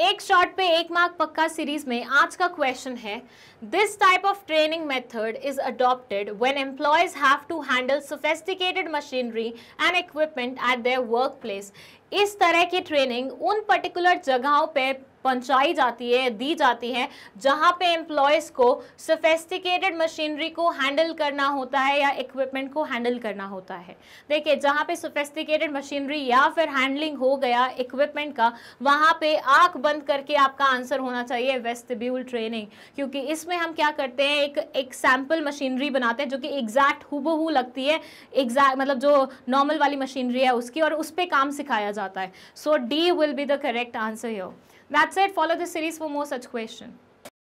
एक शॉट पे एक मार्क पक्का सीरीज में आज का क्वेश्चन है this type of training method is adopted when employees have to handle sophisticated machinery and equipment at their work place इस तरह की ट्रेनिंग उन पर्टिकुलर जगहों पे पहुंचाई जाती है दी जाती है जहां पे एम्प्लॉयज़ को सोफेस्टिकेटेड मशीनरी को हैंडल करना होता है या इक्विपमेंट को हैंडल करना होता है देखिए जहां पे सोफेस्टिकेटेड मशीनरी या फिर हैंडलिंग हो गया इक्विपमेंट का वहां पे आंख बंद करके आपका आंसर होना चाहिए वेस्टिब्यूल ट्रेनिंग क्योंकि इसमें हम क्या करते हैं एक एक सैम्पल मशीनरी बनाते हैं जो कि एग्जैक्ट हुबहू लगती है एग्जैक्ट मतलब जो नॉर्मल वाली मशीनरी है उसकी और उस पर काम सिखाया जाता है so D will be the correct answer your that That's it. Follow the series for more such questions.